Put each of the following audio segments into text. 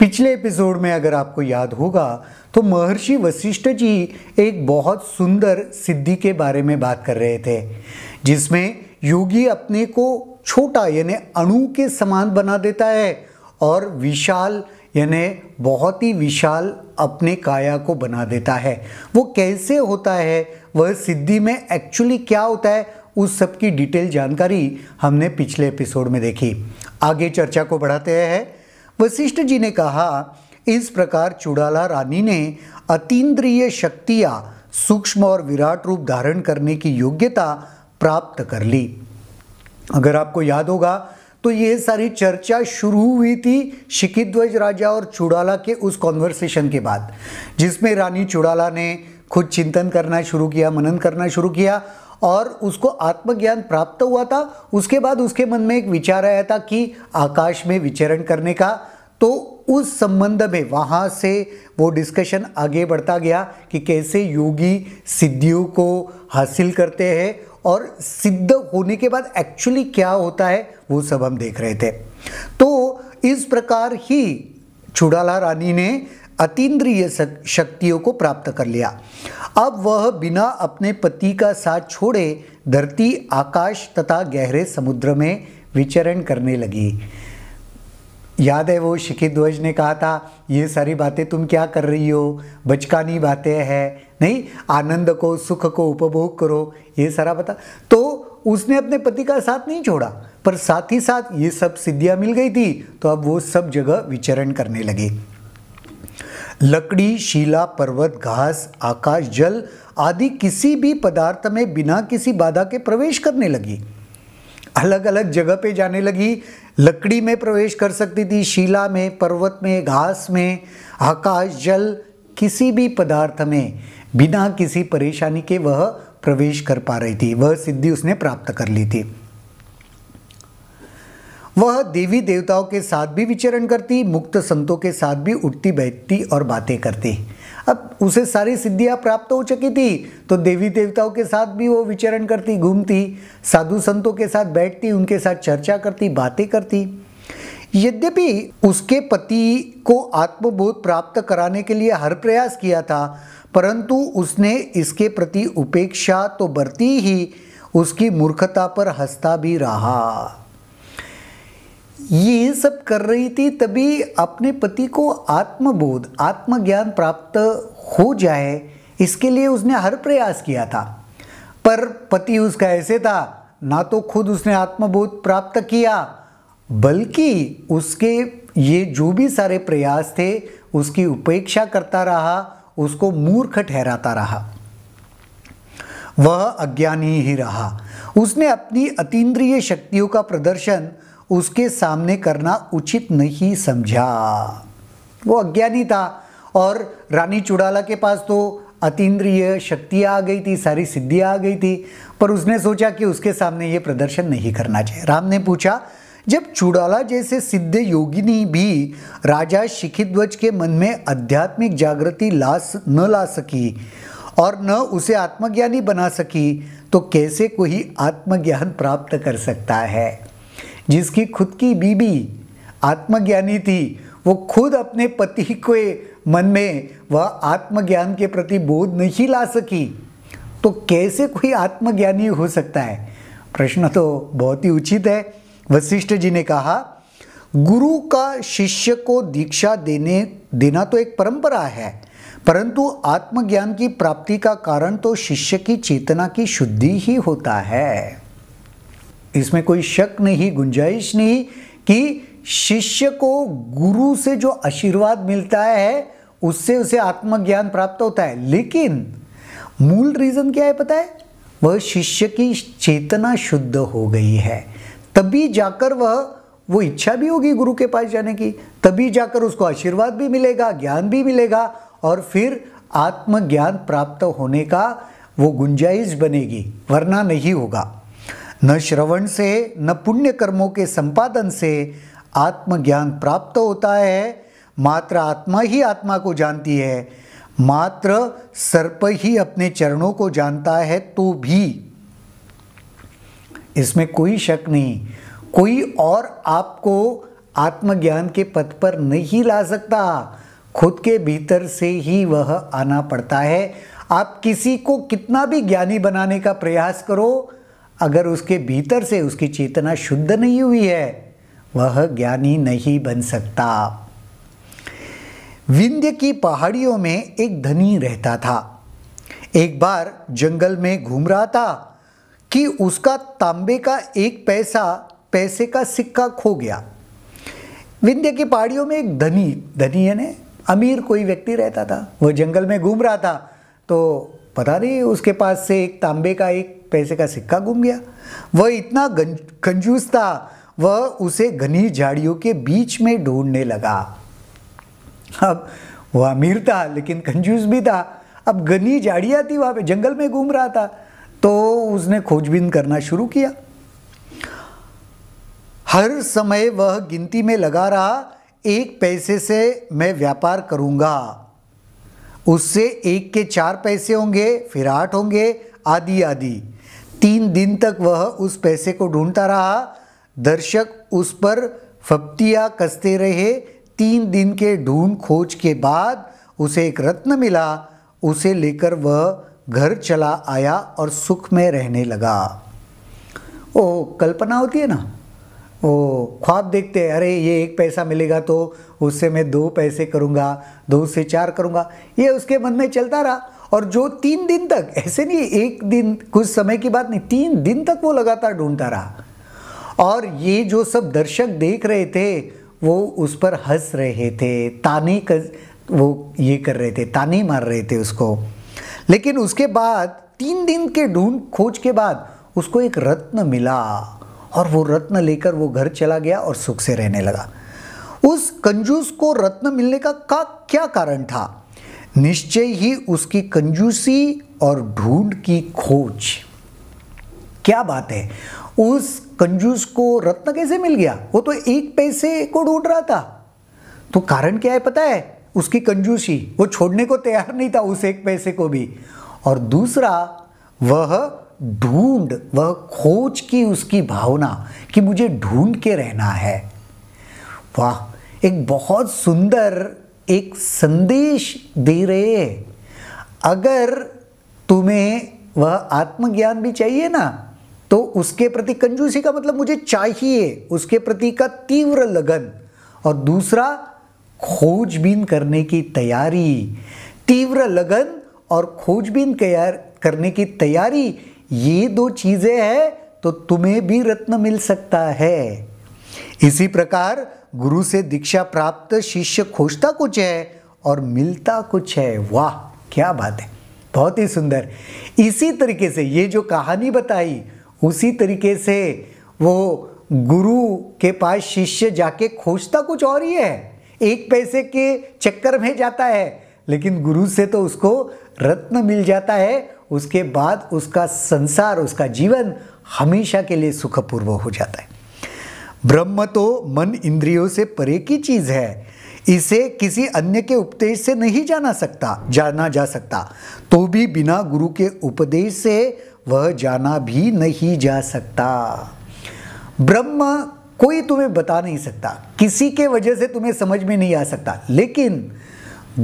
पिछले एपिसोड में अगर आपको याद होगा तो महर्षि वशिष्ठ जी एक बहुत सुंदर सिद्धि के बारे में बात कर रहे थे जिसमें योगी अपने को छोटा यानी अणु के समान बना देता है और विशाल यानी बहुत ही विशाल अपने काया को बना देता है वो कैसे होता है वह सिद्धि में एक्चुअली क्या होता है उस सब की डिटेल जानकारी हमने पिछले एपिसोड में देखी आगे चर्चा को बढ़ाते हैं वशिष्ठ जी ने कहा इस प्रकार चुड़ाला रानी ने अतीन्द्रिय शक्तियाँ सूक्ष्म और विराट रूप धारण करने की योग्यता प्राप्त कर ली अगर आपको याद होगा तो ये सारी चर्चा शुरू हुई थी शिकिध्वज राजा और चुड़ाला के उस कॉन्वर्सेशन के बाद जिसमें रानी चुड़ाला ने खुद चिंतन करना शुरू किया मनन करना शुरू किया और उसको आत्मज्ञान प्राप्त हुआ था उसके बाद उसके मन में एक विचार आया था कि आकाश में विचरण करने का तो उस संबंध में वहाँ से वो डिस्कशन आगे बढ़ता गया कि कैसे योगी सिद्धियों को हासिल करते हैं और सिद्ध होने के बाद एक्चुअली क्या होता है वो सब हम देख रहे थे तो इस प्रकार ही चुड़ाला रानी ने अतीन्द्रिय शक्तियों को प्राप्त कर लिया अब वह बिना अपने पति का साथ छोड़े धरती आकाश तथा गहरे समुद्र में विचरण करने लगी याद है वो शिखी ध्वज ने कहा था ये सारी बातें तुम क्या कर रही हो बचकानी बातें हैं नहीं आनंद को सुख को उपभोग करो ये सारा बता तो उसने अपने पति का साथ नहीं छोड़ा पर साथ ही साथ ये सब सिद्धियाँ मिल गई थी तो अब वो सब जगह विचरण करने लगी लकड़ी शिला पर्वत घास आकाश जल आदि किसी भी पदार्थ में बिना किसी बाधा के प्रवेश करने लगी अलग अलग जगह पे जाने लगी लकड़ी में प्रवेश कर सकती थी शिला में पर्वत में घास में आकाश जल किसी भी पदार्थ में बिना किसी परेशानी के वह प्रवेश कर पा रही थी वह सिद्धि उसने प्राप्त कर ली थी वह देवी देवताओं के साथ भी विचरण करती मुक्त संतों के साथ भी उठती बैठती और बातें करती अब उसे सारी सिद्धियां प्राप्त हो चुकी थी तो देवी देवताओं के साथ भी वो विचरण करती घूमती साधु संतों के साथ बैठती उनके साथ चर्चा करती बातें करती यद्यपि उसके पति को आत्मबोध प्राप्त कराने के लिए हर प्रयास किया था परंतु उसने इसके प्रति उपेक्षा तो बरती ही उसकी मूर्खता पर हंसता भी रहा ये सब कर रही थी तभी अपने पति को आत्मबोध आत्मज्ञान प्राप्त हो जाए इसके लिए उसने हर प्रयास किया था पर पति उसका ऐसे था ना तो खुद उसने आत्मबोध प्राप्त किया बल्कि उसके ये जो भी सारे प्रयास थे उसकी उपेक्षा करता रहा उसको मूर्ख ठहराता रहा वह अज्ञानी ही रहा उसने अपनी अतीन्द्रिय शक्तियों का प्रदर्शन उसके सामने करना उचित नहीं समझा वो अज्ञानी था और रानी चुड़ाला के पास तो अतीन्द्रिय शक्तियाँ आ गई थी सारी सिद्धियाँ आ गई थी पर उसने सोचा कि उसके सामने ये प्रदर्शन नहीं करना चाहिए राम ने पूछा जब चुड़ाला जैसे सिद्ध योगिनी भी राजा शिखिध्वज के मन में आध्यात्मिक जागृति ला न ला सकी और न उसे आत्मज्ञानी बना सकी तो कैसे कोई आत्मज्ञान प्राप्त कर सकता है जिसकी खुद की बीबी आत्मज्ञानी थी वो खुद अपने पति के मन में वह आत्मज्ञान के प्रति बोध नहीं ला सकी तो कैसे कोई आत्मज्ञानी हो सकता है प्रश्न तो बहुत ही उचित है वशिष्ठ जी ने कहा गुरु का शिष्य को दीक्षा देने देना तो एक परंपरा है परंतु आत्मज्ञान की प्राप्ति का कारण तो शिष्य की चेतना की शुद्धि ही होता है इसमें कोई शक नहीं गुंजाइश नहीं कि शिष्य को गुरु से जो आशीर्वाद मिलता है उससे उसे आत्मज्ञान प्राप्त होता है लेकिन मूल रीज़न क्या है पता है वह शिष्य की चेतना शुद्ध हो गई है तभी जाकर वह वो इच्छा भी होगी गुरु के पास जाने की तभी जाकर उसको आशीर्वाद भी मिलेगा ज्ञान भी मिलेगा और फिर आत्मज्ञान प्राप्त होने का वो गुंजाइश बनेगी वरना नहीं होगा न श्रवण से न पुण्य कर्मों के संपादन से आत्मज्ञान प्राप्त होता है मात्र आत्मा ही आत्मा को जानती है मात्र सर्प ही अपने चरणों को जानता है तो भी इसमें कोई शक नहीं कोई और आपको आत्मज्ञान के पथ पर नहीं ला सकता खुद के भीतर से ही वह आना पड़ता है आप किसी को कितना भी ज्ञानी बनाने का प्रयास करो अगर उसके भीतर से उसकी चेतना शुद्ध नहीं हुई है वह ज्ञानी नहीं बन सकता विंध्य की पहाड़ियों में एक धनी रहता था एक बार जंगल में घूम रहा था कि उसका तांबे का एक पैसा पैसे का सिक्का खो गया विंध्य की पहाड़ियों में एक धनी धनी यानी अमीर कोई व्यक्ति रहता था वह जंगल में घूम रहा था तो पता नहीं उसके पास से एक तांबे का एक पैसे का सिक्का गुम गया वह इतना कंजूस था वह उसे घनी झाड़ियों के बीच में ढूंढने लगा अब वह अमीर था लेकिन कंजूस भी था अब घनी झाड़ियाँ थी वहाँ पे जंगल में घूम रहा था तो उसने खोजबीन करना शुरू किया हर समय वह गिनती में लगा रहा एक पैसे से मैं व्यापार करूंगा उससे एक के चार पैसे होंगे फिर आठ होंगे आदि आदि तीन दिन तक वह उस पैसे को ढूंढता रहा दर्शक उस पर फप्तिया कसते रहे तीन दिन के ढूंढ खोज के बाद उसे एक रत्न मिला उसे लेकर वह घर चला आया और सुख में रहने लगा ओ कल्पना होती है ना वो ख्वाब देखते हैं अरे ये एक पैसा मिलेगा तो उससे मैं दो पैसे करूँगा दो से चार करूँगा ये उसके मन में चलता रहा और जो तीन दिन तक ऐसे नहीं एक दिन कुछ समय की बात नहीं तीन दिन तक वो लगातार ढूंढता रहा और ये जो सब दर्शक देख रहे थे वो उस पर हंस रहे थे ताने कर वो ये कर रहे थे ताने मार रहे थे उसको लेकिन उसके बाद तीन दिन के ढूंढ खोज के बाद उसको एक रत्न मिला और वो रत्न लेकर वो घर चला गया और सुख से रहने लगा उस कंजूस को रत्न मिलने का, का क्या कारण था निश्चय ही उसकी कंजूसी और ढूंढ की खोज क्या बात है उस कंजूस को रत्न कैसे मिल गया वो तो एक पैसे को ढूंढ रहा था तो कारण क्या है पता है उसकी कंजूसी वो छोड़ने को तैयार नहीं था उस एक पैसे को भी और दूसरा वह ढूंढ वह खोज की उसकी भावना कि मुझे ढूंढ के रहना है वाह एक बहुत सुंदर एक संदेश दे रहे हैं अगर तुम्हें वह आत्मज्ञान भी चाहिए ना तो उसके प्रति कंजूसी का मतलब मुझे चाहिए उसके प्रति का तीव्र लगन और दूसरा खोजबीन करने की तैयारी तीव्र लगन और खोजबीन करने की तैयारी ये दो चीज़ें हैं तो तुम्हें भी रत्न मिल सकता है इसी प्रकार गुरु से दीक्षा प्राप्त शिष्य खोजता कुछ है और मिलता कुछ है वाह क्या बात है बहुत ही सुंदर इसी तरीके से ये जो कहानी बताई उसी तरीके से वो गुरु के पास शिष्य जाके खोजता कुछ और ही है एक पैसे के चक्कर में जाता है लेकिन गुरु से तो उसको रत्न मिल जाता है उसके बाद उसका संसार उसका जीवन हमेशा के लिए सुखपूर्व हो जाता है ब्रह्म तो मन इंद्रियों से परे की चीज है इसे किसी अन्य के उपदेश से नहीं जाना सकता जाना जा सकता तो भी बिना गुरु के उपदेश से वह जाना भी नहीं जा सकता ब्रह्म कोई तुम्हें बता नहीं सकता किसी के वजह से तुम्हें समझ में नहीं आ सकता लेकिन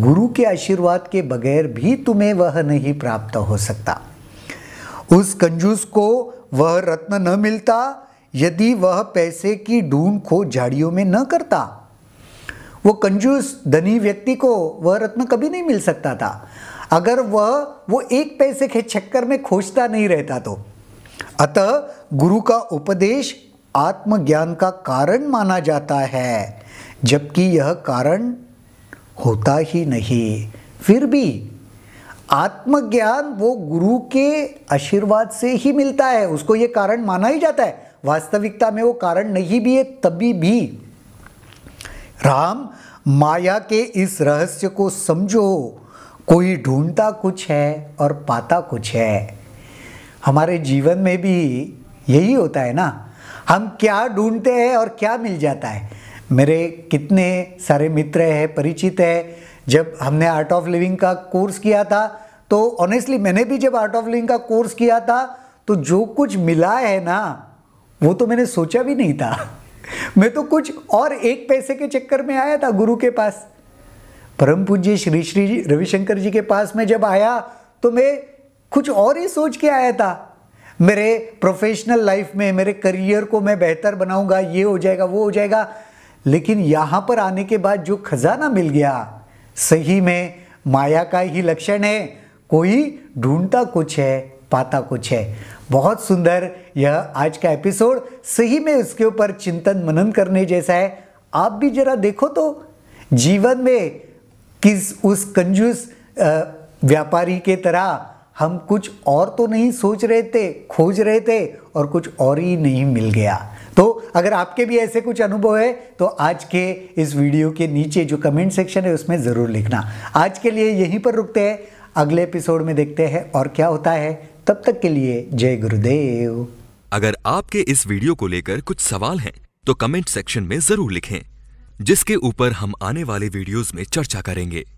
गुरु के आशीर्वाद के बगैर भी तुम्हें वह नहीं प्राप्त हो सकता उस कंजूस को वह रत्न न मिलता यदि वह पैसे की ढूंढ खोज झाड़ियों में न करता वो कंजूस धनी व्यक्ति को वह रत्न कभी नहीं मिल सकता था अगर वह वो एक पैसे के चक्कर में खोजता नहीं रहता तो अतः गुरु का उपदेश आत्मज्ञान का कारण माना जाता है जबकि यह कारण होता ही नहीं फिर भी आत्मज्ञान वो गुरु के आशीर्वाद से ही मिलता है उसको ये कारण माना ही जाता है वास्तविकता में वो कारण नहीं भी है तभी भी राम माया के इस रहस्य को समझो कोई ढूंढता कुछ है और पाता कुछ है हमारे जीवन में भी यही होता है ना हम क्या ढूंढते हैं और क्या मिल जाता है मेरे कितने सारे मित्र हैं परिचित हैं जब हमने आर्ट ऑफ लिविंग का कोर्स किया था तो ऑनेस्टली मैंने भी जब आर्ट ऑफ लिविंग का कोर्स किया था तो जो कुछ मिला है ना वो तो मैंने सोचा भी नहीं था मैं तो कुछ और एक पैसे के चक्कर में आया था गुरु के पास परम पूज्य श्री श्री रविशंकर जी के पास मैं जब आया तो मैं कुछ और ही सोच के आया था मेरे प्रोफेशनल लाइफ में मेरे करियर को मैं बेहतर बनाऊंगा ये हो जाएगा वो हो जाएगा लेकिन यहाँ पर आने के बाद जो खजाना मिल गया सही में माया का ही लक्षण है कोई ढूंढता कुछ है पाता कुछ है बहुत सुंदर यह आज का एपिसोड सही में उसके ऊपर चिंतन मनन करने जैसा है आप भी जरा देखो तो जीवन में किस उस कंजूस व्यापारी के तरह हम कुछ और तो नहीं सोच रहे थे खोज रहे थे और कुछ और ही नहीं मिल गया तो अगर आपके भी ऐसे कुछ अनुभव है तो आज के इस वीडियो के नीचे जो कमेंट सेक्शन है उसमें ज़रूर लिखना आज के लिए यहीं पर रुकते हैं अगले एपिसोड में देखते हैं और क्या होता है तब तक के लिए जय गुरुदेव अगर आपके इस वीडियो को लेकर कुछ सवाल हैं तो कमेंट सेक्शन में जरूर लिखें जिसके ऊपर हम आने वाले वीडियोस में चर्चा करेंगे